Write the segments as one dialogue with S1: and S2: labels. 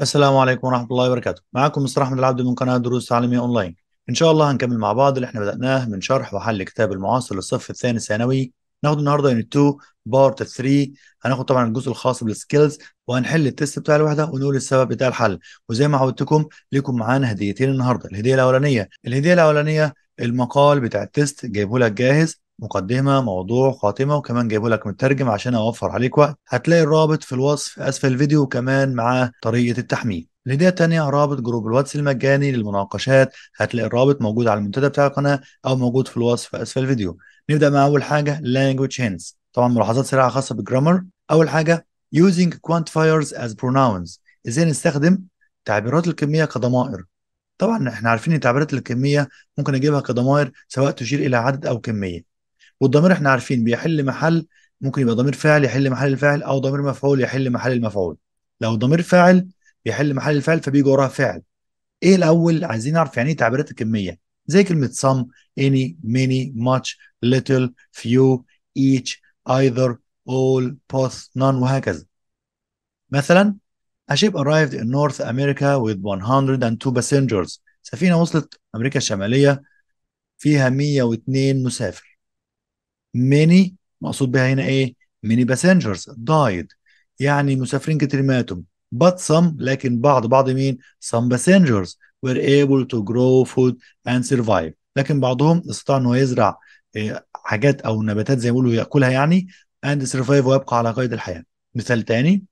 S1: السلام عليكم ورحمة الله وبركاته معكم مستر أحمد العبد من قناة دروس تعليمية أونلاين إن شاء الله هنكمل مع بعض اللي إحنا بدأناه من شرح وحل كتاب المعاصر للصف الثاني الثانوي ناخد النهارده يونت 2 بارت 3 هناخد طبعا الجزء الخاص بالسكيلز وهنحل التست بتاع الوحده ونقول السبب بتاع الحل وزي ما عودتكم ليكم معانا هديتين النهارده الهديه الاولانيه الهديه الاولانيه المقال بتاع التست جايبه لك جاهز مقدمة موضوع خاتمة وكمان جايبه لك مترجم عشان أوفر عليك وقت هتلاقي الرابط في الوصف أسفل الفيديو وكمان معاه طريقة التحميل لدية تانية رابط جروب الواتس المجاني للمناقشات هتلاقي الرابط موجود على المنتدى بتاع القناة أو موجود في الوصف أسفل الفيديو نبدأ مع أول حاجة language hints طبعا ملاحظات سريعة خاصة بالجرامر أول حاجة using quantifiers as pronouns إزاي نستخدم تعبيرات الكمية كضمائر طبعا احنا عارفين ان تعبيرات الكميه ممكن اجيبها كضمائر سواء تشير الى عدد او كميه والضمير احنا عارفين بيحل محل ممكن يبقى ضمير فاعل يحل محل الفاعل او ضمير مفعول يحل محل المفعول لو ضمير فاعل بيحل محل الفاعل فبيجي وراه فعل ايه الاول عايزين نعرف يعني ايه تعبيرات الكميه زي كلمه سم اني ميني ماتش ليتل فيو ايتش ايذر اول بوث نون وهكذا مثلا A ship arrived in North America with 102 passengers. سفينة وصلت أمريكا الشمالية فيها 102 مسافر. many مقصود بها هنا ايه many passengers died يعني مسافرين كتير ماتوا but some لكن بعض بعض مين some passengers were able to grow food and survive لكن بعضهم استطاع انه يزرع آه، حاجات او نباتات زي ما بيقولوا ياكلها يعني and survive ويبقى على قيد الحياه مثال تاني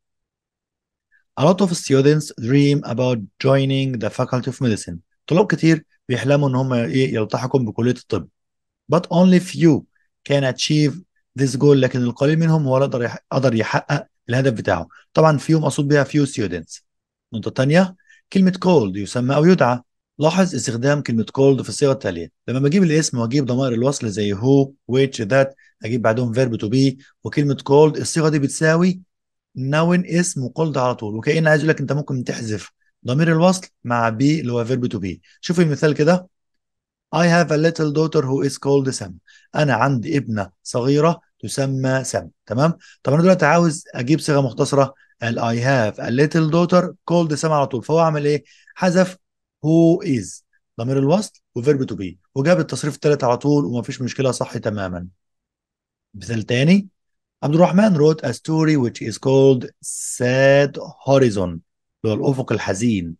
S1: A lot of students dream about joining the faculty of medicine. طلاب كتير بيحلموا ان هم ايه يلتحقوا بكليه الطب. But only few كان اتشيف ذيس جول لكن القليل منهم هو قدر قدر يحقق الهدف بتاعه طبعا فيهم مقصود بها فيو ستودنتس نقطه ثانيه كلمه كولد يسمى او يدعى لاحظ استخدام كلمه كولد في الصيغه التاليه لما بجيب الاسم واجيب ضمائر الوصل زي هو ويتش ذات اجيب بعدهم فيرب تو بي وكلمه كولد الصيغه دي بتساوي نون اسم وكولد على طول وكأن عايز يقول لك انت ممكن تحذف ضمير الوصل مع بي اللي هو فيرب تو بي شوف المثال كده I have a little daughter who is called Sam أنا عندي ابنة صغيرة تسمى سام تمام طب أنا دلوقتي عاوز أجيب صيغة مختصرة ال I have a little daughter called Sam على طول فهو عمل إيه؟ حذف who is ضمير الوصل وفيرب تو بي وجاب التصريف الثالث على طول ومفيش مشكلة صح تماما مثال تاني عبد الرحمن wrote a story which is called Sad Horizon اللي هو الأفق الحزين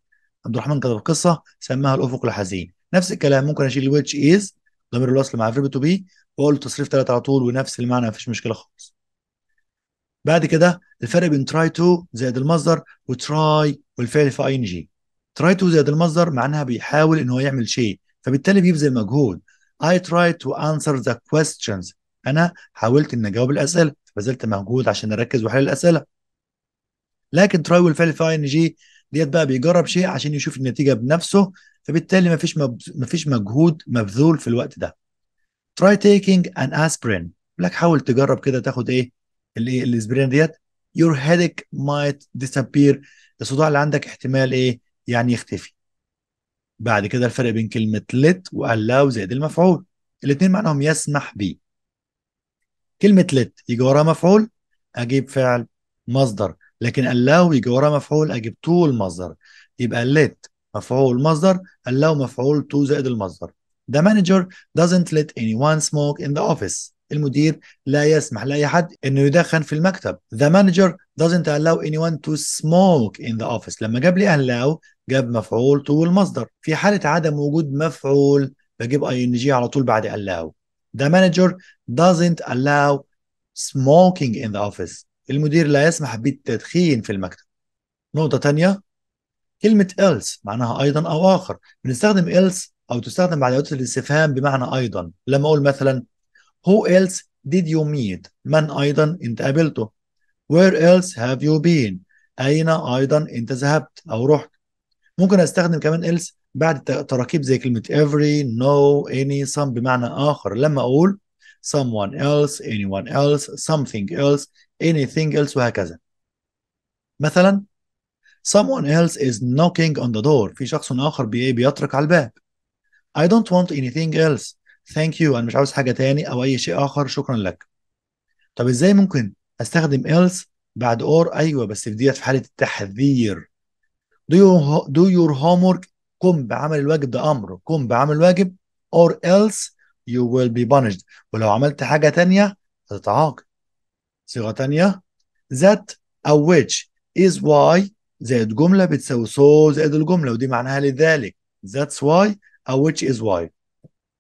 S1: عبد الرحمن كتب قصة سماها الأفق الحزين نفس الكلام ممكن اشيل which is ضمير الوصل مع verb to be واقول له تصريف ثلاثة على طول ونفس المعنى مفيش مشكله خالص بعد كده الفرق بين try to زائد المصدر وتراي والفعل في اي ان جي try to زائد المصدر معناها بيحاول ان هو يعمل شيء فبالتالي بيبذل مجهود I try to answer the questions انا حاولت ان اجاوب الاسئله فبذلت مجهود عشان اركز واحل الاسئله لكن try والفعل في اي ان جي ديت بقى بيجرب شيء عشان يشوف النتيجه بنفسه فبالتالي مفيش مفيش مجهود مبذول في الوقت ده try taking an aspirin لك حاول تجرب كده تاخد ايه الايه الاسبرين ديت your headache might disappear الصداع اللي عندك احتمال ايه يعني يختفي بعد كده الفرق بين كلمة let وallow زائد المفعول الاثنين معناهم يسمح بيه كلمة let يجي وراها مفعول أجيب فعل مصدر لكن يجي جورا مفعول اجيب تو المصدر يبقى let مفعول مصدر اللاو مفعول تو زائد المصدر the manager doesn't let anyone smoke in the office المدير لا يسمح لاي حد انه يدخن في المكتب the manager doesn't allow anyone to smoke in the office لما جاب لي allow جاب مفعول تو المصدر في حاله عدم وجود مفعول بجيب اي ان جي على طول بعد allow. the manager doesn't allow smoking in the office المدير لا يسمح بالتدخين في المكتب نقطة تانية كلمة else معناها أيضا أو آخر بنستخدم else أو تستخدم بعد أداة الاستفهام بمعنى أيضا لما أقول مثلا Who else did you meet؟ من أيضا أنت قابلته Where else have you been؟ أين أيضا أنت ذهبت أو رحت ممكن أستخدم كمان else بعد تراكيب زي كلمة every, no, any, some بمعنى آخر لما أقول someone else anyone else something else anything else وهكذا مثلا someone else is knocking on the door في شخص آخر بي بيطرق على الباب I don't want anything else thank you أنا مش عاوز حاجة تاني أو أي شيء آخر شكرا لك طب إزاي ممكن أستخدم else بعد or أيوه بس في ديت في حالة التحذير do, you, do your homework قم بعمل الواجب ده أمر قم بعمل الواجب or else you will be punished ولو عملت حاجة تانية هتتعاقب صيغة تانية that أو which is why زائد جملة بتساوي so زائد الجملة ودي معناها لذلك that's why أو which is why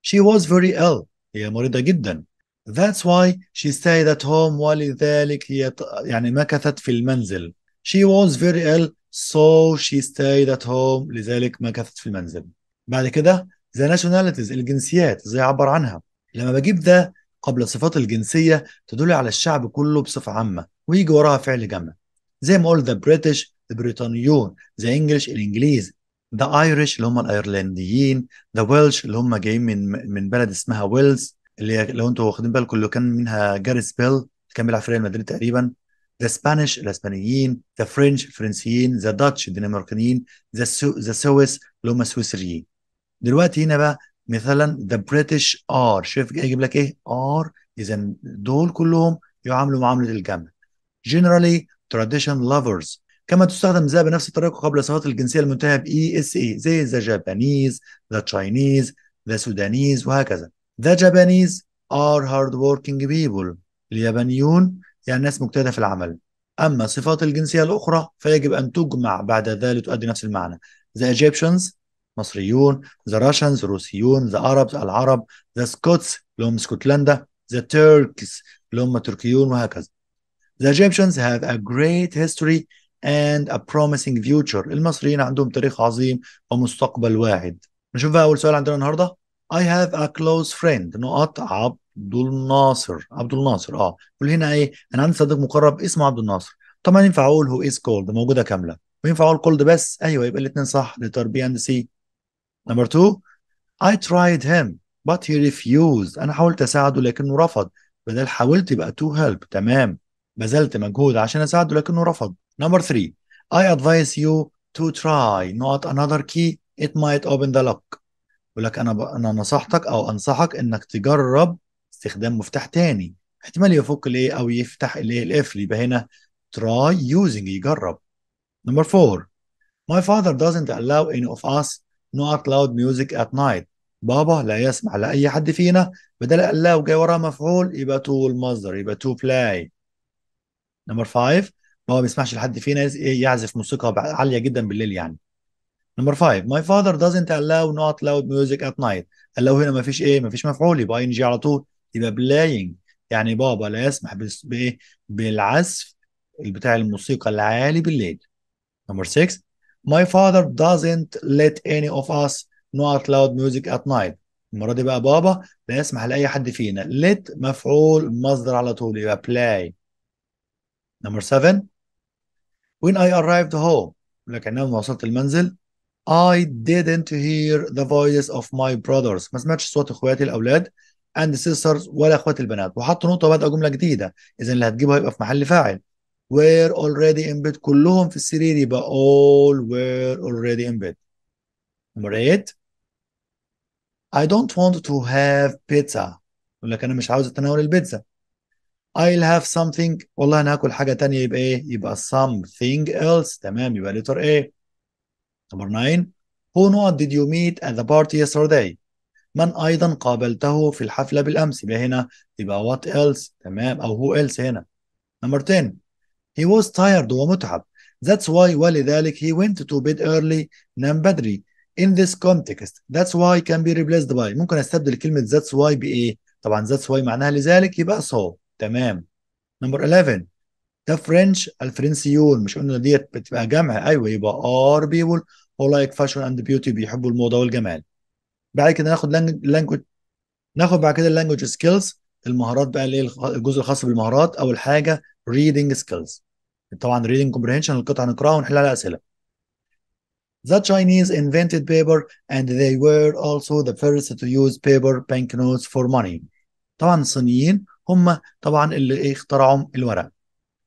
S1: she was very ill هي مريضة جدا that's why she stayed at home ولذلك هي يعني مكثت في المنزل she was very ill so she stayed at home لذلك مكثت في المنزل بعد كده ذا ناشوناليتيز الجنسيات زي عبر عنها لما بجيب ده قبل صفات الجنسية تدل على الشعب كله بصفة عامة ويجي وراها فعل جمع زي ما قلت ذا بريتش البريطانيون ذا انجلش الانجليز ذا ايرش اللي هم الايرلنديين ذا ويلش اللي هم جايين من من بلد اسمها ويلز اللي لو انتوا واخدين بالكم اللي كان منها جاريس بيل كان بيلعب في ريال مدريد تقريبا ذا سبانيش الاسبانيين ذا فرنش الفرنسيين ذا داتش الدنماركيين ذا ذا سويس اللي هم السويسريين دلوقتي هنا بقى مثلا the British are شايف هيجيب لك ايه are اذا دول كلهم يعاملوا معامله الجمع generally tradition lovers كما تستخدم ذا بنفس الطريقه قبل صفات الجنسيه المنتهيه ب اي اس اي زي the Japanese the Chinese the Sudanese وهكذا the Japanese are working people اليابانيون يعني ناس مجتهده في العمل أما صفات الجنسية الأخرى فيجب أن تجمع بعد ذلك تؤدي نفس المعنى. The Egyptians مصريون ذا راشنز روسيون ذا اربز العرب ذا سكوتس اللي هم اسكتلندا ذا تركس اللي هم تركيون وهكذا The Egyptians have a great history and a promising future المصريين عندهم تاريخ عظيم ومستقبل واعد نشوف بقى أول سؤال عندنا النهاردة I have a close friend نقط عبد الناصر عبد الناصر اه قول هنا ايه انا عندي صديق مقرب اسمه عبد الناصر طبعا ينفع اقول هو از كولد موجوده كامله وينفع اقول كولد بس ايوه يبقى الاثنين صح لتربية بي اند سي نمبر 2 I tried him but he refused أنا حاولت أساعده لكنه رفض بدل حاولت يبقى to help تمام بذلت مجهود عشان أساعده لكنه رفض نمبر 3 I advise you to try not another key it might open the lock يقول لك أنا ب... أنا نصحتك أو أنصحك إنك تجرب استخدام مفتاح تاني احتمال يفك الايه او يفتح الايه القفل يبقى هنا try using يجرب نمبر 4 my father doesn't allow any of us نوت لاود ميوزك ات نايت بابا لا يسمح لاي حد فينا بدل الله وجاي وراه مفعول يبقى تو المصدر يبقى تو بلاي نمبر 5 بابا ما بيسمحش لحد فينا إيه، يعزف موسيقى عاليه جدا بالليل يعني نمبر 5 ماي فادر دازنت الاو نوت لاود ميوزك ات نايت الاو هنا ما فيش ايه ما فيش مفعول يبقى ان جي على طول يبقى بلاينج يعني بابا لا يسمح بايه بالعزف بتاع الموسيقى العالي بالليل نمبر 6 My father doesn't let any of us know out loud music at night المرة دي بقى بابا لا يسمح لأي حد فينا let مفعول مصدر على طول يبقى play number seven. when I arrived home لكن أنا وصلت المنزل I didn't hear the voices of my brothers ما سمعتش صوت اخواتي الاولاد and sisters ولا اخواتي البنات وحط نقطه بدأ جمله جديده اذا اللي هتجيبها يبقى في محل فاعل were already in bed كلهم في السرير يبقى all were already in bed number eight I don't want to have pizza يقول لك انا مش عاوز اتناول البيتزا I'll have something والله انا هاكل حاجه تانية يبقى ايه يبقى something else تمام يبقى letter A number nine Who not did you meet at the party yesterday من ايضا قابلته في الحفله بالامس يبقى هنا يبقى what else تمام او who else هنا number 10 He was tired هو متعب. That's why ولذلك he went to bed early نام بدري. In this context that's why can be replaced by ممكن استبدل كلمة that's why بإيه؟ طبعا that's why معناها لذلك يبقى so تمام. نمبر 11 ده فرنش الفرنسيون مش قلنا ديت بتبقى جمع ايوه يبقى ار people هو لايك fashion اند بيوتي بيحبوا الموضه والجمال. بعد كده ناخد لانجوج ناخد بعد كده اللانجوج سكيلز المهارات بقى اللي هي الجزء الخاص بالمهارات اول حاجه reading skills طبعا reading comprehension القطعه نقراها ونحل على اسئله The Chinese invented paper and they were also the first to use paper banknotes for money. طبعا الصينيين هم طبعا اللي ايه اخترعوا الورق.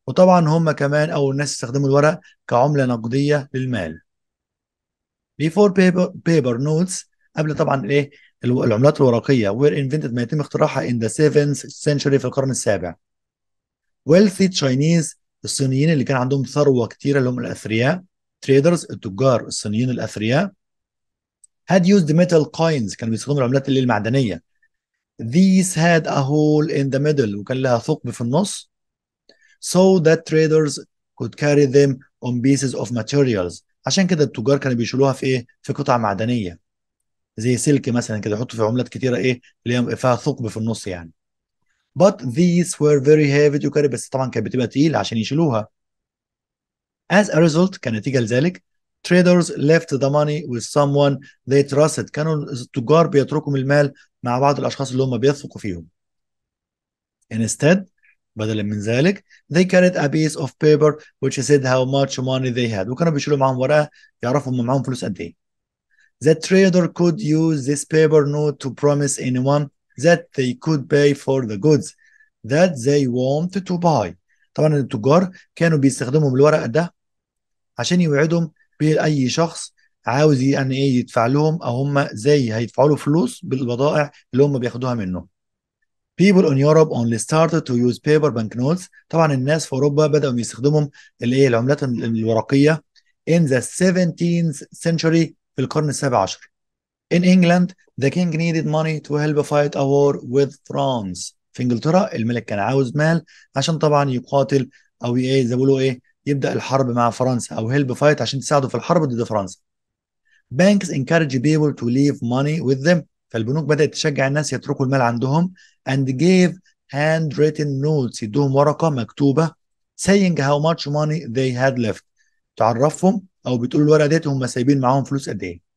S1: وطبعا هم كمان اول ناس استخدموا الورق كعمله نقديه للمال. Before paper, paper notes قبل طبعا الايه العملات الورقيه were invented ما يتم اختراعها in the 7th century في القرن السابع. Wealthy Chinese الصينيين اللي كان عندهم ثروه كتيره اللي هم الاثرياء تريدرز التجار الصينيين الاثرياء had used metal coins كانوا بيستخدموا العملات اللي المعدنيه these had a hole in the middle وكان لها ثقب في النص so that traders could carry them on pieces of materials عشان كده التجار كانوا بيشيلوها في ايه في قطع معدنيه زي سلك مثلا كده يحطوا في عملات كتيره ايه اللي هي فيها ثقب في النص يعني but these were very heavy to carry بس طبعا كانت بتبقى تقيل عشان يشيلوها as a result كنتيجة لذلك traders left the money with someone they trusted كانوا التجار بيتركوا المال مع بعض الأشخاص اللي هم بيثقوا فيهم instead بدلا من ذلك they carried a piece of paper which said how much money they had وكانوا بيشيلوا معاهم ورقة يعرفوا هم معاهم فلوس قد إيه The trader could use this paper note to promise anyone that they could pay for the goods that they want to buy طبعا التجار كانوا بيستخدموا الورق ده عشان يوعدهم باي شخص عاوز يعني ايه يدفع لهم او هم زي هيدفعوا له فلوس بالبضائع اللي هم بياخدوها منه people in Europe only started to use paper banknotes طبعا الناس في اوروبا بداوا يستخدموا الايه العملات الورقيه in the 17th century في القرن السابع عشر In England, the king needed money to help fight a war with France. في انجلترا الملك كان عاوز مال عشان طبعا يقاتل او ايه زي بيقولوا ايه يبدا الحرب مع فرنسا او هيلب فايت عشان تساعده في الحرب ضد فرنسا. Banks encourage people to leave money with them فالبنوك بدات تشجع الناس يتركوا المال عندهم and gave handwritten notes يدوهم ورقه مكتوبه saying how much money they had left تعرفهم او بتقول الورقه ديت هم سايبين معاهم فلوس قد ايه.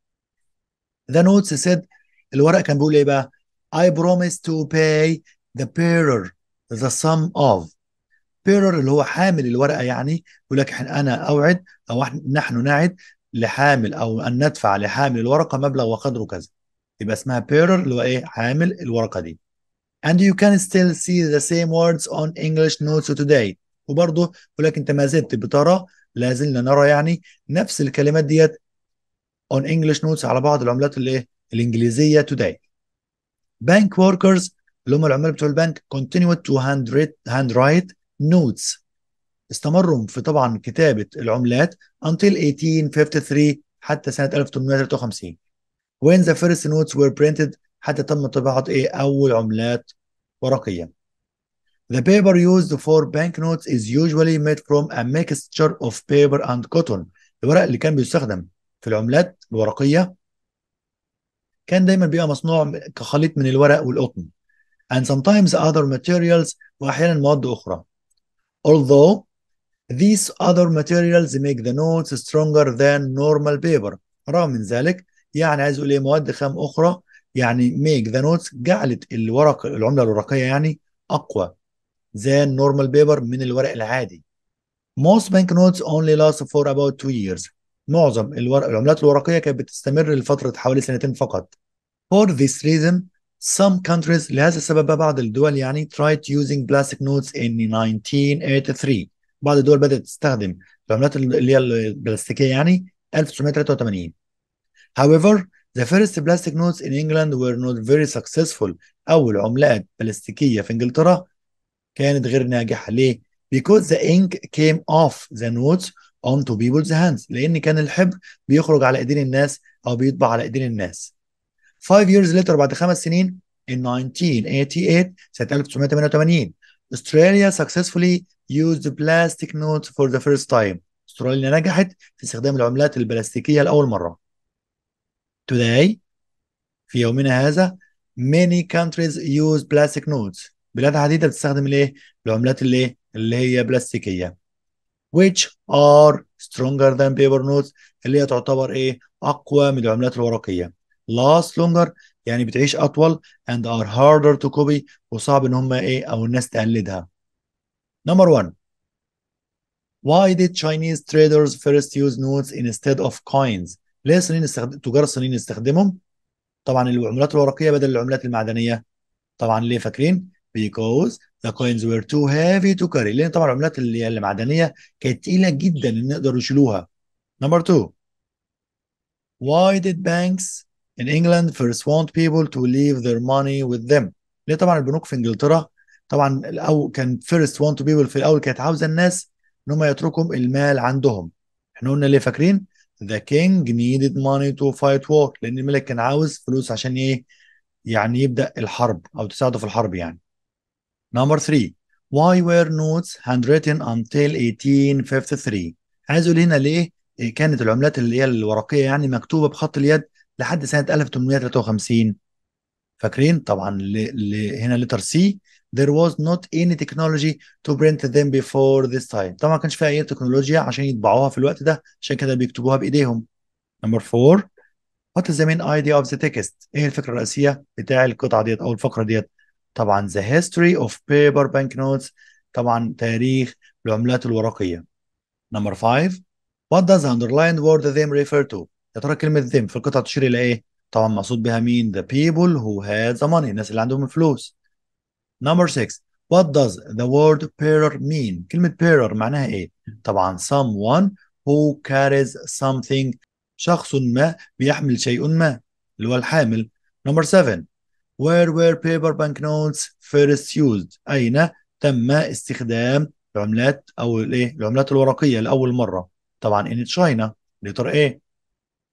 S1: ذا نوتس سيد الورق كان بيقول ايه بقى I promise to pay the bearer the sum of bearer اللي هو حامل الورقه يعني يقول لك انا اوعد او نحن نعد لحامل او ان ندفع لحامل الورقه مبلغ وقدره كذا يبقى اسمها bearer اللي هو ايه حامل الورقه دي and you can still see the same words on English notes today وبرضه يقول لك انت ما زلت بترى لا زلنا نرى يعني نفس الكلمات ديت on English notes على بعض العملات اللي ايه الانجليزيه today bank workers اللي هم العمال بتوع البنك continued to hand write notes استمروا في طبعا كتابه العملات until 1853 حتى سنه 1853 when the first notes were printed حتى تم طباعه ايه اول عملات ورقيه The paper used for banknotes is usually made from a mixture of paper and cotton. الورق اللي كان بيستخدم في العملات الورقيه كان دايما بيبقى مصنوع كخليط من الورق والقطن and sometimes other materials واحيانا مواد اخرى although these other materials make the notes stronger than normal paper رغم من ذلك يعني عايز اقول ايه مواد خام اخرى يعني make the notes جعلت الورق العمله الورقيه يعني اقوى than normal paper من الورق العادي most bank notes only last for about two years معظم الورق العملات الورقيه كانت بتستمر لفتره حوالي سنتين فقط. For this reason, some countries لهذا السبب بعض الدول يعني tried using plastic notes in 1983 بعض الدول بدأت تستخدم العملات اللي هي البلاستيكية يعني 1983 However, the first plastic notes in England were not very successful أول عملات بلاستيكية في إنجلترا كانت غير ناجحة ليه؟ Because the ink came off the notes onto people's hands لان كان الحبر بيخرج على ايدين الناس او بيطبع على ايدين الناس 5 years later بعد خمس سنين in 1988 سنه 1988 استراليا successfully used plastic notes for the first time استراليا نجحت في استخدام العملات البلاستيكيه لاول مره today في يومنا هذا many countries use plastic notes بلاد عديده بتستخدم الايه العملات اللي اللي هي بلاستيكيه which are stronger than paper notes اللي هي تعتبر ايه اقوى من العملات الورقيه last longer يعني بتعيش اطول and are harder to copy وصعب ان هم ايه او الناس تقلدها number one why did Chinese traders first use notes instead of coins ليه الصينيين استخد... تجار الصينيين استخدمهم طبعا العملات الورقيه بدل العملات المعدنيه طبعا ليه فاكرين because the coins were too heavy to carry لان طبعا العملات اللي المعدنيه كانت تقيله جدا ان يقدروا يشيلوها number two why did banks in England first want people to leave their money with them ليه طبعا البنوك في انجلترا طبعا الاول كان first want people في الاول كانت عاوزه الناس ان هم يتركوا المال عندهم احنا قلنا ليه فاكرين the king needed money to fight war لان الملك كان عاوز فلوس عشان ايه يعني يبدا الحرب او تساعده في الحرب يعني Number three, why were notes handwritten until 1853 عايز اقول هنا ليه إيه، كانت العملات اللي هي الورقيه يعني مكتوبه بخط اليد لحد سنه 1853 فاكرين طبعا اللي هنا لتر سي there was not any technology to print them before this time طبعا ما كانش فيها اي تكنولوجيا عشان يطبعوها في الوقت ده عشان كده بيكتبوها بايديهم نمبر 4 what is the main idea of the text ايه الفكره الرئيسيه بتاع القطعه ديت او الفقره ديت طبعا ذا هيستوري اوف بيبر بانك نوتس طبعا تاريخ العملات الورقيه نمبر 5 وات does underlined word them refer to يا ترى كلمه them في القطعه تشير الى ايه طبعا مقصود بها مين the people who had the money الناس اللي عندهم الفلوس نمبر 6 what does the word bearer mean كلمه bearer معناها ايه طبعا someone who carries something شخص ما بيحمل شيء ما اللي هو الحامل نمبر 7 where were paper banknotes first used أين تم استخدام العملات أو الإيه العملات الورقية لأول مرة طبعا in China letter A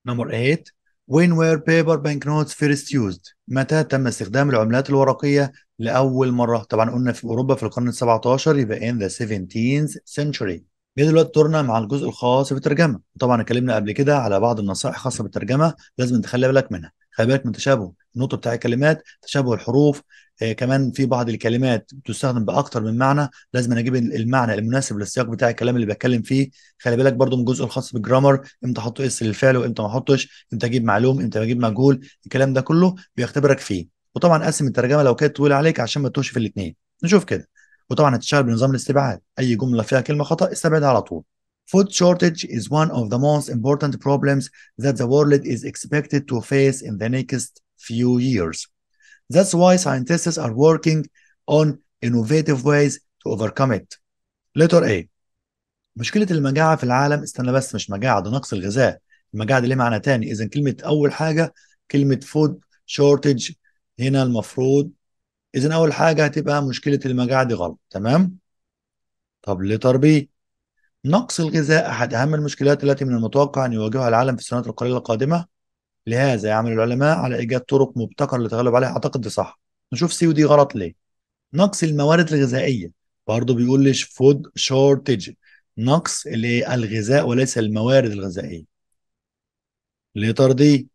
S1: number 8 when were paper banknotes first used متى تم استخدام العملات الورقية لأول مرة طبعا قلنا في أوروبا في القرن ال 17 يبقى in the 17th century جه دلوقتي دورنا مع الجزء الخاص بالترجمة طبعا اتكلمنا قبل كده على بعض النصائح الخاصة بالترجمة لازم تخلي بالك منها خلي بالك من تشابه النطق بتاع الكلمات تشابه الحروف آه كمان في بعض الكلمات بتستخدم باكتر من معنى لازم اجيب المعنى المناسب للسياق بتاع الكلام اللي بتكلم فيه خلي بالك برضو من الجزء الخاص بالجرامر امتى احط اس للفعل وامتى ما احطش امتى اجيب معلوم امتى اجيب مجهول الكلام ده كله بيختبرك فيه وطبعا قسم الترجمه لو كانت طويله عليك عشان ما تتوهش في الاثنين نشوف كده وطبعا هتشتغل بنظام الاستبعاد اي جمله فيها كلمه خطا استبعدها على طول Food shortage is one of the most important problems that the world is expected to face in the next few years. That's why scientists are working on innovative ways to overcome it. Letter A مشكلة المجاعة في العالم استنى بس مش مجاعة ده نقص الغذاء المجاعة دي ليه معنى تاني إذا كلمة أول حاجة كلمة food shortage هنا المفروض إذا أول حاجة هتبقى مشكلة المجاعة دي غلط تمام؟ طب لتر بي نقص الغذاء أحد أهم المشكلات التي من المتوقع أن يواجهها العالم في السنوات القليلة القادمة لهذا يعمل العلماء على إيجاد طرق مبتكرة للتغلب عليها أعتقد دي صح نشوف سي ودي غلط ليه نقص الموارد الغذائية برضه بيقول لي فود شورتج نقص الغذاء وليس الموارد الغذائية لترضيه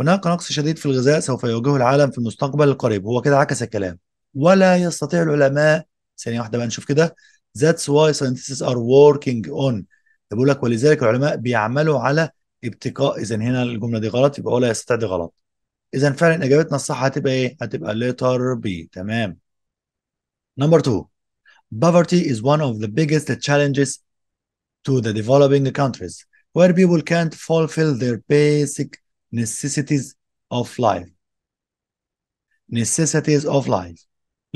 S1: هناك نقص شديد في الغذاء سوف يواجهه العالم في المستقبل القريب هو كده عكس الكلام ولا يستطيع العلماء ثانية واحدة بقى نشوف كده ذاتس واي ساينتستس ار وركينج اون بيقول لك ولذلك العلماء بيعملوا على ابتقاء اذا هنا الجمله دي غلط يبقى هو لا يستطيع دي غلط اذا فعلا اجابتنا الصح هتبقى ايه هتبقى letter B تمام number 2 poverty is one of the biggest challenges to the developing countries where people can't fulfill their basic necessities of life necessities of life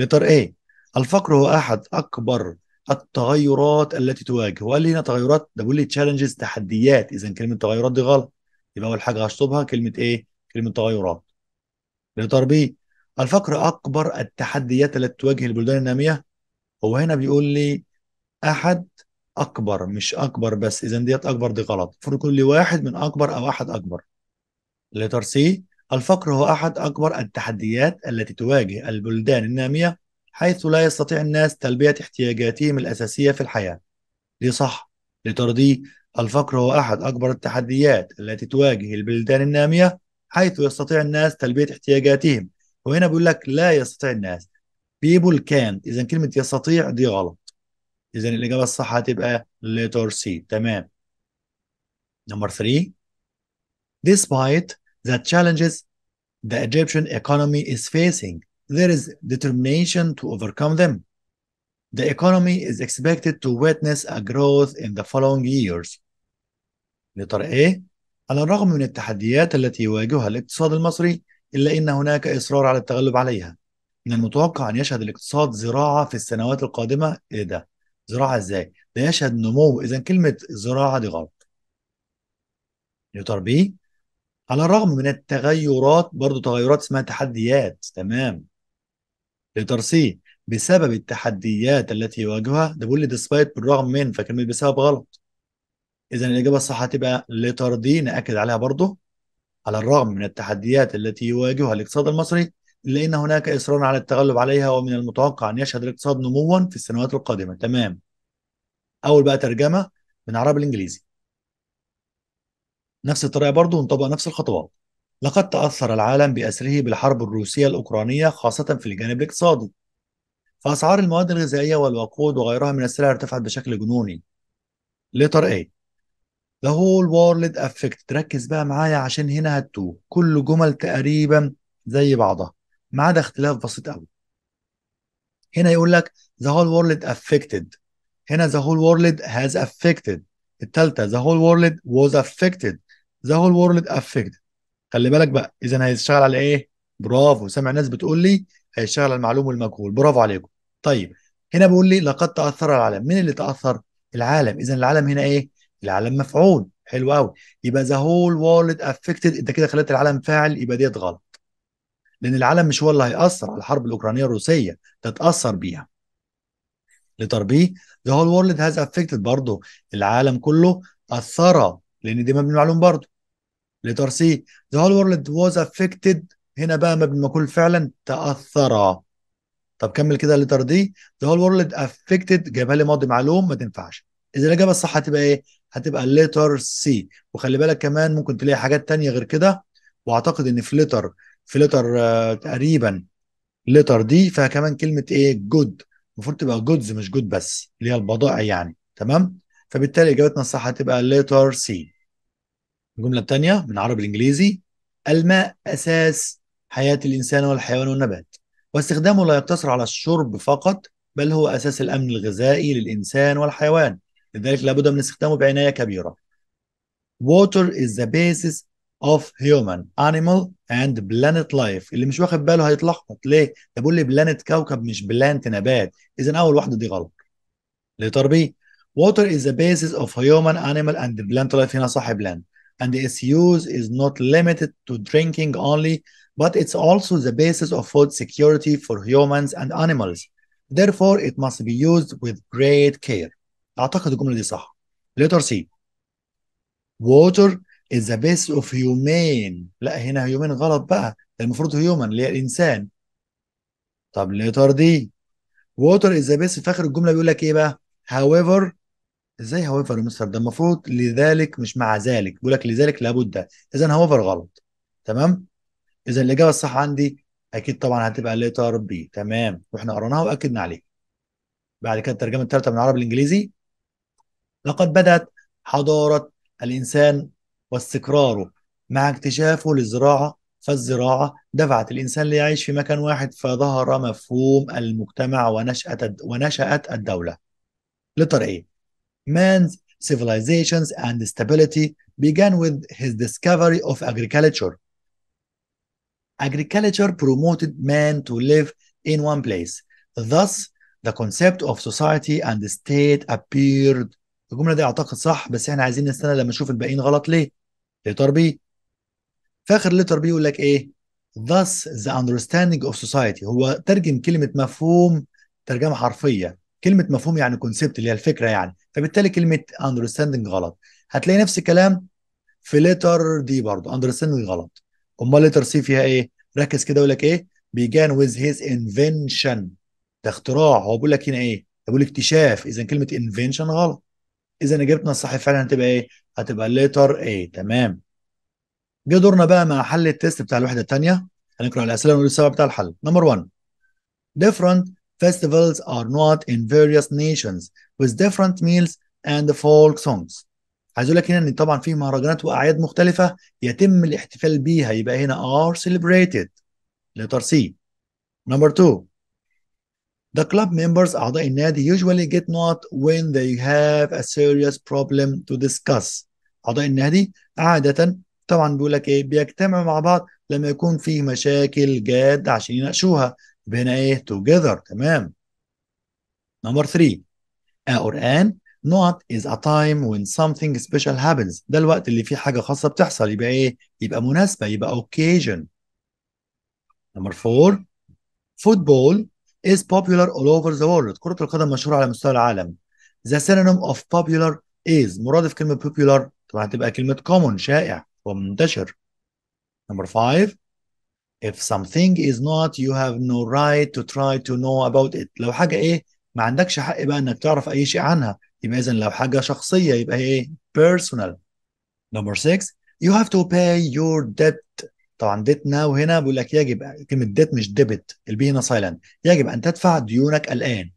S1: letter A الفقر هو أحد أكبر التغيرات التي تواجه وقال لي هنا تغيرات ده بيقول لي تشالنجز تحديات اذا كلمه تغيرات دي غلط يبقى اول حاجه هشطبها كلمه ايه كلمه تغيرات الاطار بي الفقر اكبر التحديات التي تواجه البلدان الناميه هو هنا بيقول لي احد اكبر مش اكبر بس اذا ديت اكبر دي غلط المفروض كل واحد من اكبر او احد اكبر لتر سي الفقر هو احد اكبر التحديات التي تواجه البلدان الناميه حيث لا يستطيع الناس تلبية احتياجاتهم الأساسية في الحياة لصح صح لترضيه الفقر هو أحد أكبر التحديات التي تواجه البلدان النامية حيث يستطيع الناس تلبية احتياجاتهم وهنا بيقول لك لا يستطيع الناس بيبول كان إذا كلمة يستطيع دي غلط إذا الإجابة الصح هتبقى لترسي تمام نمبر 3 Despite the challenges the Egyptian economy is facing there is determination to overcome them. The economy is expected to witness a growth in the following years. لترى A على الرغم من التحديات التي يواجهها الاقتصاد المصري إلا أن هناك إصرار على التغلب عليها. من المتوقع أن يشهد الاقتصاد زراعة في السنوات القادمة إيه ده؟ زراعة إزاي؟ ده يشهد نمو إذا كلمة زراعة دي غلط. لترى B على الرغم من التغيرات برضو تغيرات اسمها تحديات تمام لترسيه بسبب التحديات التي يواجهها ده بيقول لي ديسبايت بالرغم من فكلمه بسبب غلط اذا الاجابه الصح هتبقى لترضيه ناكد عليها برضه على الرغم من التحديات التي يواجهها الاقتصاد المصري الا ان هناك اصرار على التغلب عليها ومن المتوقع ان يشهد الاقتصاد نموا في السنوات القادمه تمام اول بقى ترجمه من عربي الانجليزي نفس الطريقه برضه ونطبق نفس الخطوات لقد تأثر العالم بأسره بالحرب الروسية الأوكرانية خاصة في الجانب الاقتصادي فأسعار المواد الغذائية والوقود وغيرها من السلع ارتفعت بشكل جنوني ليتر A The whole world affected ركز بقى معايا عشان هنا هتو كل جمل تقريبا زي بعضها ما عدا اختلاف بسيط قوي هنا يقول لك the whole world affected هنا the whole world has affected التالتة the whole world was affected the whole world affected خلي بالك بقى اذا هيشتغل على ايه برافو سامع ناس بتقول لي هيشتغل على المعلوم والمجهول برافو عليكم طيب هنا بيقول لي لقد تاثر العالم مين اللي تاثر العالم اذا العالم هنا ايه العالم مفعول حلو قوي يبقى ذا هول وورلد افكتد انت كده خليت العالم فاعل يبقى ديت غلط لان العالم مش هو اللي هياثر على الحرب الاوكرانيه الروسيه تتاثر بيها لتربيه ذا هول وورلد هاز افكتد برضه العالم كله اثر لان دي مبني معلوم برضه لترسيه the whole world was affected هنا بقى ما بالمقول فعلا تأثر طب كمل كده الليتر دي the whole world affected جايبها لي ماضي معلوم ما تنفعش اذا الاجابه الصح هتبقى ايه هتبقى الليتر سي وخلي بالك كمان ممكن تلاقي حاجات تانية غير كده واعتقد ان في ليتر في ليتر آه، تقريبا ليتر دي فيها كمان كلمه ايه جود المفروض تبقى جودز مش جود good بس اللي هي البضائع يعني تمام فبالتالي اجابتنا الصح هتبقى لتر سي الجملة الثانية من عربي الإنجليزي الماء أساس حياة الإنسان والحيوان والنبات واستخدامه لا يقتصر على الشرب فقط بل هو أساس الأمن الغذائي للإنسان والحيوان لذلك لابد من استخدامه بعناية كبيرة Water is the basis of human, animal and planet life اللي مش واخد باله هيتلخبط ليه؟ ده بيقول لي بلانت كوكب مش بلانت نبات إذا أول واحدة دي غلط ليه تربيه Water is the basis of human, animal and plant life هنا صح بلانت and its use is not limited to drinking only, but it's also the basis of food security for humans and animals. Therefore, it must be used with great care. أعتقد الجملة دي صح. Letter C. Water is the basis of human. لا هنا human غلط بقى. المفروض human اللي هي الإنسان. طب letter D. Water is the basis فاخر الجملة بيقول لك إيه بقى؟ However ازاي هوفر يا مستر ده المفروض لذلك مش مع ذلك بيقول لك لذلك لابد اذا هوفر غلط تمام اذا الاجابه الصح عندي اكيد طبعا هتبقى ليتر بي تمام واحنا قراناها واكدنا عليها بعد كده الترجمه الثالثه من العربي الانجليزي لقد بدات حضاره الانسان واستقراره مع اكتشافه للزراعه فالزراعه دفعت الانسان ليعيش في مكان واحد فظهر مفهوم المجتمع ونشات ونشات الدوله لتر ايه man's civilizations and stability began with his discovery of agriculture. Agriculture promoted man to live in one place. Thus, the concept of society and the state appeared. الجملة دي أعتقد صح بس إحنا عايزين نستنى لما نشوف الباقيين غلط ليه؟ لتر بي. في آخر لتر بي يقول لك إيه؟ Thus the understanding of society هو ترجم كلمة مفهوم ترجمة حرفية كلمة مفهوم يعني كونسبت اللي هي الفكرة يعني فبالتالي كلمه understanding غلط هتلاقي نفس الكلام في ليتر دي برضه understanding غلط امال ليتر سي فيها ايه ركز كده يقول لك ايه began with his invention ده اختراع هو بيقول لك هنا ايه بيقول اكتشاف اذا كلمه invention غلط اذا اجابتنا الصح فعلا هتبقى ايه هتبقى ليتر ايه تمام جه دورنا بقى مع حل التيست بتاع الوحده الثانيه هنقرا الاسئله ونقول السبب بتاع الحل نمبر 1 different Festivals are not in various nations with different meals and folk songs. عايز اقول لك هنا ان طبعا في مهرجانات واعياد مختلفه يتم الاحتفال بيها يبقى هنا are celebrated. letter C. Number two. The club members أعضاء النادي usually get not when they have a serious problem to discuss. أعضاء النادي عادة طبعا بيقول لك إيه بيجتمعوا مع بعض لما يكون فيه مشاكل جادة عشان يناقشوها بين ايه together تمام number three a Quran not is a time when something special happens ده الوقت اللي فيه حاجة خاصة بتحصل يبقى ايه يبقى مناسبة يبقى occasion number four football is popular all over the world كرة القدم مشهورة على مستوى العالم the synonym of popular is مرادف كلمة popular طبعا هتبقى كلمة common شائع ومنتشر number five if something is not you have no right to try to know about it لو حاجة إيه ما عندكش حق بقى إنك تعرف أي شيء عنها يبقى إذا لو حاجة شخصية يبقى إيه personal number 6 you have to pay your debt طبعا ديت ناو هنا بيقول لك يجب كلمه ديت مش ديبت البي هنا سايلنت يجب ان تدفع ديونك الان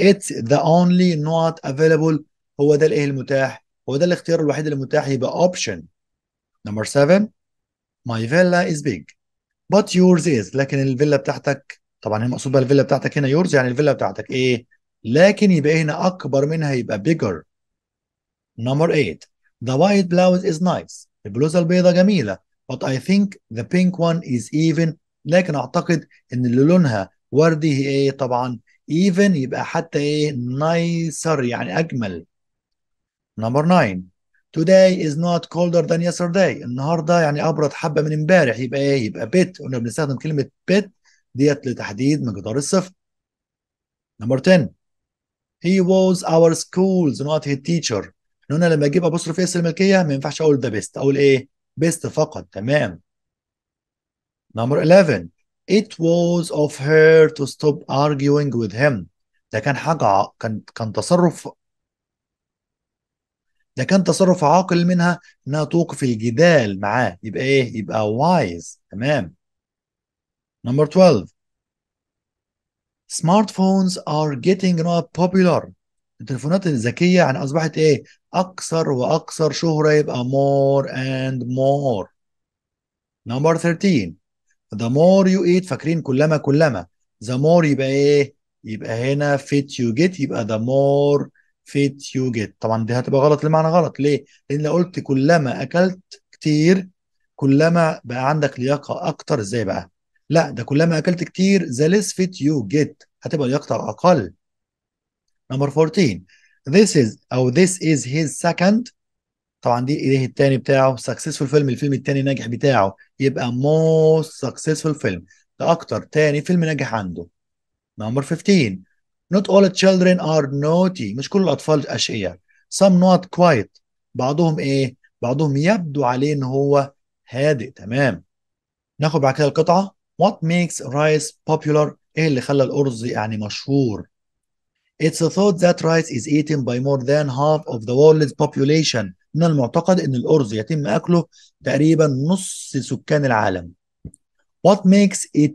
S1: اتس ذا اونلي نوت افيلبل هو ده الايه المتاح هو ده الاختيار الوحيد اللي متاح يبقى اوبشن نمبر 7 my villa is big but yours is لكن الفيلا بتاعتك طبعا هي مقصود بقى الفيلا بتاعتك هنا yours يعني الفيلا بتاعتك ايه لكن يبقى هنا اكبر منها يبقى bigger number eight the white blouse is nice البلوزه البيضاء جميله but I think the pink one is even لكن اعتقد ان اللي لونها وردي هي ايه طبعا even يبقى حتى ايه nicer يعني اجمل number nine today is not colder than yesterday النهارده يعني ابرد حبه من امبارح يبقى ايه يبقى بت قلنا بنستخدم كلمه بت ديت لتحديد مقدار الصفر نمبر 10 he was our school's not his teacher هنا لما اجيب في اسم الملكيه ما ينفعش اقول ذا بيست اقول ايه بيست فقط تمام نمبر 11 it was of her to stop arguing with him ده كان حاجه كان كان تصرف ده كان تصرف عاقل منها انها توقف الجدال معاه يبقى ايه يبقى وايز تمام نمبر 12 سمارت فونز ار جيتنج نوت popular التليفونات الذكيه يعني اصبحت ايه اكثر واكثر شهره يبقى مور اند مور نمبر 13 the more you eat فاكرين كلما كلما the more يبقى ايه يبقى هنا fit you get يبقى the more فيت يو جيت طبعا دي هتبقى غلط لمعنى غلط ليه؟ لان لو قلت كلما اكلت كتير كلما بقى عندك لياقه اكتر ازاي بقى؟ لا ده كلما اكلت كتير ذا ليس فيت يو جيت هتبقى لياقتك اقل. نمبر 14 this is او this is his second طبعا دي ايه الثاني بتاعه successful فيلم الفيلم الثاني ناجح بتاعه يبقى most successful فيلم ده اكتر ثاني فيلم ناجح عنده. نمبر 15 Not all children are naughty مش كل الأطفال أشقياء some not quiet بعضهم إيه بعضهم يبدو عليه إن هو هادئ تمام ناخد بعد كده القطعة what makes rice popular إيه اللي خلى الأرز يعني مشهور It's a thought that rice is eaten by more than half of the world's population من المعتقد أن الأرز يتم أكله تقريبا نص سكان العالم What makes it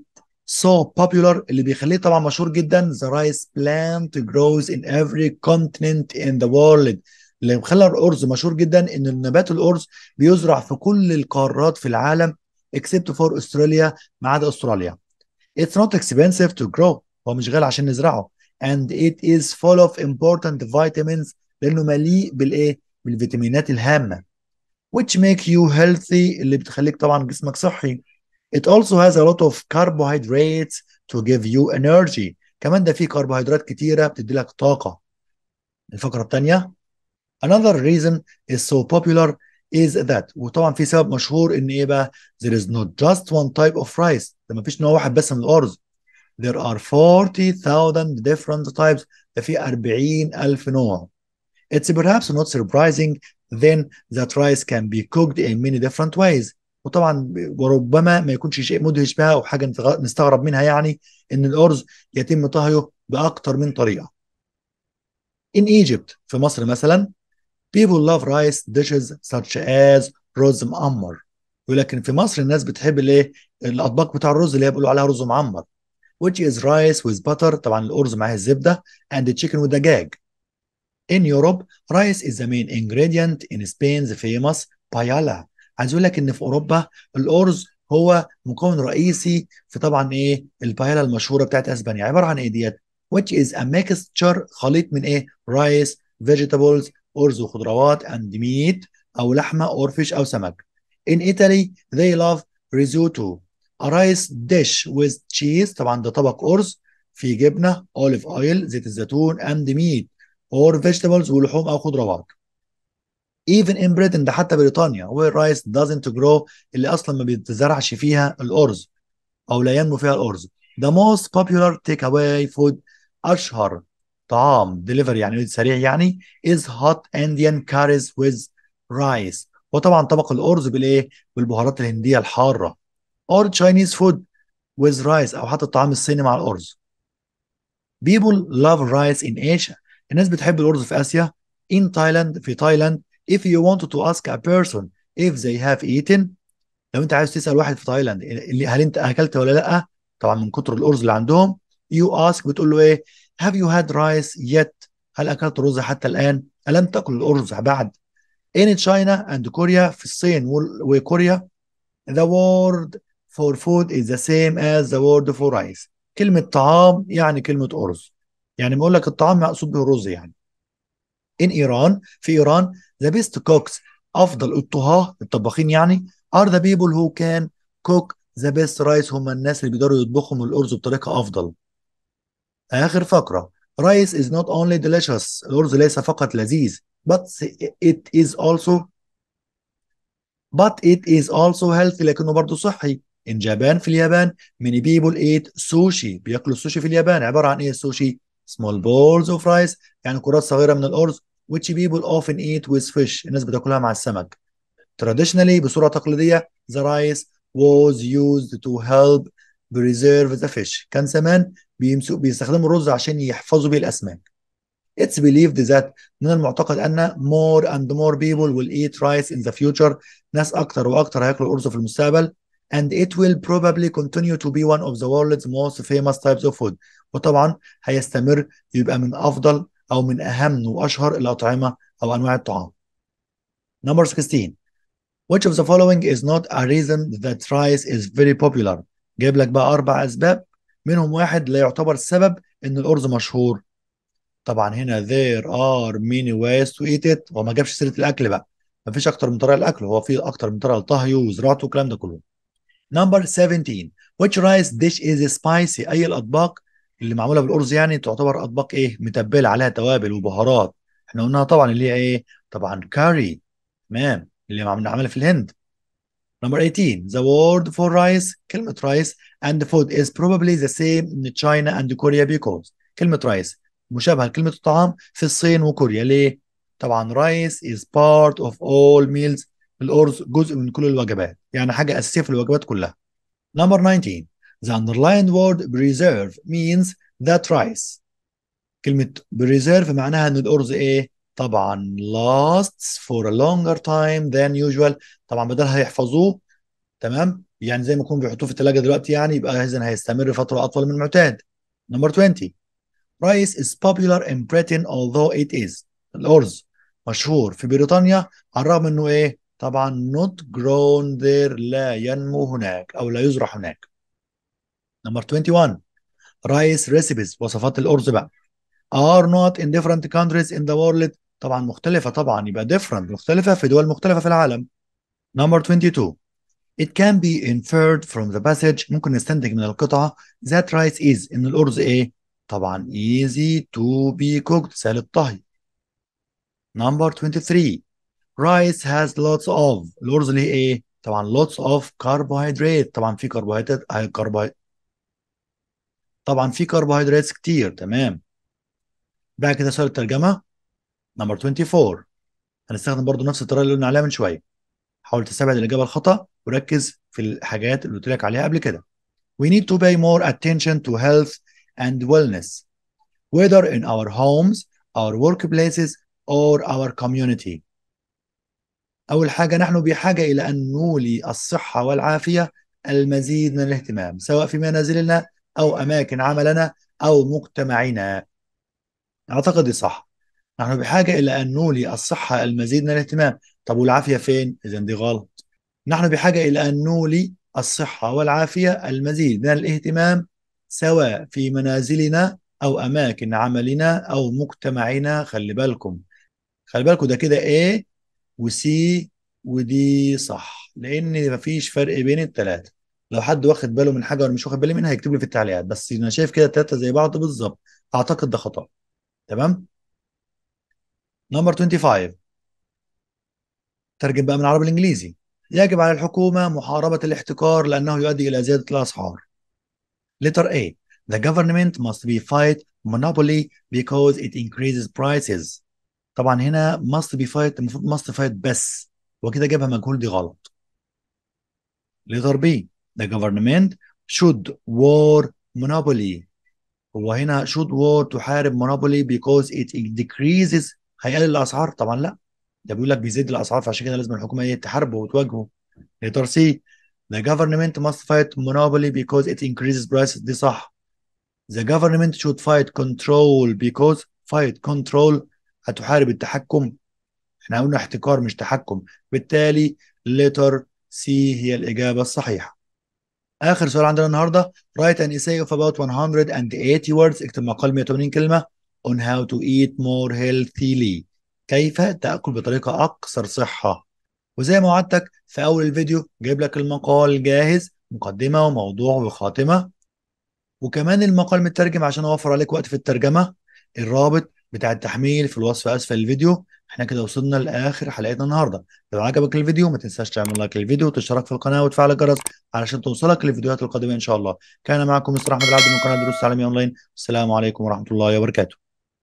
S1: so popular اللي بيخليه طبعا مشهور جدا the rice plant grows in every continent in the world اللي مخلى الأرز مشهور جدا إن النبات الأرز بيزرع في كل القارات في العالم except for أستراليا ما عدا أستراليا It's not expensive to grow هو مش غالي عشان نزرعه and it is full of important vitamins لأنه مليء بالإيه؟ بالفيتامينات الهامة which make you healthy اللي بتخليك طبعا جسمك صحي It also has a lot of carbohydrates to give you energy. كمان ده فيه كربوهيدرات كتيرة بتدي لك طاقة. الفقرة الثانية Another reason is so popular is that وطبعا في سبب مشهور ان ايه بقى there is not just one type of rice ده فيش نوع واحد بس من الارز there are 40,000 different types ده في 40,000 نوع it's perhaps not surprising then that rice can be cooked in many different ways وطبعا وربما ما يكونش شيء مدهش بها او حاجه نستغرب منها يعني ان الارز يتم طهيه باكثر من طريقه. In Egypt في مصر مثلا people love rice dishes such as رز معمر ولكن في مصر الناس بتحب الايه الاطباق بتاع الرز اللي هي بيقولوا عليها رز معمر which is rice with butter طبعا الارز معاه الزبده and chicken ودجاج. In Europe rice is the main ingredient in Spain's famous paella عايز اقول لك ان في اوروبا الارز هو مكون رئيسي في طبعا ايه البايلا المشهوره بتاعت اسبانيا عباره عن ايه ديت which is a mixture خليط من ايه رايس vegetables ارز وخضروات and meat او لحمه اور فيش او سمك in Italy they love risotto a rice dish with cheese طبعا ده طبق ارز في جبنه اوليف اويل زيت الزيتون and meat or vegetables ولحوم او خضروات even in Britain ده حتى بريطانيا where rice doesn't grow اللي اصلا ما بيتزرعش فيها الارز او لا ينمو فيها الارز the most popular takeaway food اشهر طعام delivery يعني سريع يعني is hot Indian curries with rice وطبعا طبق الارز بالايه بالبهارات الهنديه الحاره or Chinese food with rice او حتى الطعام الصيني مع الارز people love rice in Asia الناس بتحب الارز في اسيا in Thailand في تايلاند if you want to ask a person if they have eaten لو انت عايز تسال واحد في تايلاند هل انت اكلت ولا لا طبعا من كتر الارز اللي عندهم you ask بتقول له ايه have you had rice yet هل اكلت رز حتى الان الم تاكل الارز بعد in China and Korea في الصين وكوريا the word for food is the same as the word for rice كلمة طعام يعني كلمة أرز يعني بقول لك الطعام مقصود به الرز يعني in Iran في إيران ذا بيست كوكس افضل الطهاه الطباخين يعني ار ذا بيبل هو كان كوك ذا بيست رايس هم الناس اللي بيقدروا يطبخوا الارز بطريقه افضل اخر فقره رايس is not only delicious الارز ليس فقط لذيذ but it is also but it is also healthy لكنه برضه صحي in Japan في اليابان many people eat sushi بياكلوا السوشي في اليابان عباره عن ايه السوشي small balls of rice يعني كرات صغيره من الارز which people often eat with fish الناس بتاكلها مع السمك traditionally بصورة تقليدية the rice was used to help preserve the fish كان زمان بيستخدموا الرز عشان يحفظوا بيه الأسماك It's believed that من المعتقد أن more and more people will eat rice in the future ناس أكتر وأكتر هياكلوا الأرز في المستقبل and it will probably continue to be one of the world's most famous types of food وطبعا هيستمر يبقى من أفضل او من اهم واشهر الاطعمه او انواع الطعام. Number 16 Which of the following is not a reason that rice is very popular؟ جايب لك بقى اربع اسباب منهم واحد لا يعتبر السبب ان الارز مشهور. طبعا هنا there are many ways to eat it وما جابش سيره الاكل بقى. مفيش اكتر من طريقه الاكل هو في اكتر من طريقه لطهيه وزراعته والكلام ده كله. Number 17 Which rice dish is spicy؟ أي الأطباق اللي معموله بالارز يعني تعتبر اطباق ايه متبله عليها توابل وبهارات احنا قلناها طبعا اللي هي ايه طبعا كاري تمام اللي معموله في الهند Number 18 the word for rice كلمه رايس and food is probably the same in China and Korea because كلمه رايس مشابهه لكلمه الطعام في الصين وكوريا ليه طبعا رايس is part of all meals الارز جزء من كل الوجبات يعني حاجه اساسيه في الوجبات كلها Number 19 The underlined word preserve means that rice. كلمة preserve معناها إن الأرز إيه؟ طبعا lasts for a longer time than usual طبعا بدلها يحفظوه تمام؟ يعني زي ما يكون بيحطوه في التلاجة دلوقتي يعني يبقى إذا هيستمر فترة أطول من المعتاد. Number 20 Rice is popular in Britain although it is الأرز مشهور في بريطانيا على الرغم إنه إيه؟ طبعا not grown there لا ينمو هناك أو لا يزرع هناك. نمبر 21 رايس ريسيبيز وصفات الارز بقى are not in different countries in the world طبعا مختلفة طبعا يبقى different مختلفة في دول مختلفة في العالم number 22 It can be inferred from the passage ممكن نستنتج من القطعة that rice is إن الأرز إيه؟ طبعا easy to be cooked سهل الطهي. Number 23 rice has lots of الأرز ليه إيه؟ طبعا lots of carbohydrate طبعا في كربوهيدرات طبعا في كربوهيدرات كتير تمام بعد كده سؤال الترجمه نمبر 24 هنستخدم برضو نفس الطريقه اللي قلنا عليها من شويه حاول تستبعد الاجابه الخطا وركز في الحاجات اللي قلت لك عليها قبل كده we need to pay more attention to health and wellness whether in our homes our workplaces or our community أول حاجة نحن بحاجة إلى أن نولي الصحة والعافية المزيد من الاهتمام سواء في منازلنا أو أماكن عملنا أو مجتمعنا أعتقد دي صح نحن بحاجة إلى أن نولي الصحة المزيد من الاهتمام طب والعافية فين؟ إذا دي غلط نحن بحاجة إلى أن نولي الصحة والعافية المزيد من الاهتمام سواء في منازلنا أو أماكن عملنا أو مجتمعنا خلي بالكم خلي بالكم ده كده A وسي ودي صح لأن مفيش فرق بين الثلاثه لو حد واخد باله من حاجه وانا مش واخد بالي منها هيكتب لي في التعليقات بس انا شايف كده التلاته زي بعض بالظبط اعتقد ده خطا تمام نمبر 25 ترجم بقى من العربي الانجليزي يجب على الحكومه محاربه الاحتكار لانه يؤدي الى زياده الاسعار letter A the government must be fight monopoly because it increases prices طبعا هنا must be fight المفروض must fight بس وكده جابها مجهول دي غلط letter B the government should war monopoly وهنا should war تحارب monopoly because it decreases هيقلل الاسعار طبعا لا ده بيقول لك بيزيد الاسعار فعشان كده لازم الحكومه هي تحاربه وتواجهه ليتر سي the government must fight monopoly because it increases prices دي صح the government should fight control because fight control هتحارب التحكم احنا قلنا احتكار مش تحكم بالتالي letter C هي الإجابة الصحيحة اخر سؤال عندنا النهارده write an essay of about 180 words اكتب مقال 180 كلمه on how to eat more healthily كيف تاكل بطريقه اكثر صحه وزي ما وعدتك في اول الفيديو جايب لك المقال جاهز مقدمه وموضوع وخاتمه وكمان المقال مترجم عشان اوفر عليك وقت في الترجمه الرابط بتاع التحميل في الوصف اسفل الفيديو احنا كده وصلنا لاخر حلقتنا النهارده لو عجبك الفيديو ما تنساش تعمل لايك للفيديو وتشترك في القناه وتفعل الجرس علشان توصلك للفيديوهات القادمه ان شاء الله كان معكم مستر احمد العبد من قناه دروس تعليميه اونلاين والسلام عليكم ورحمه الله وبركاته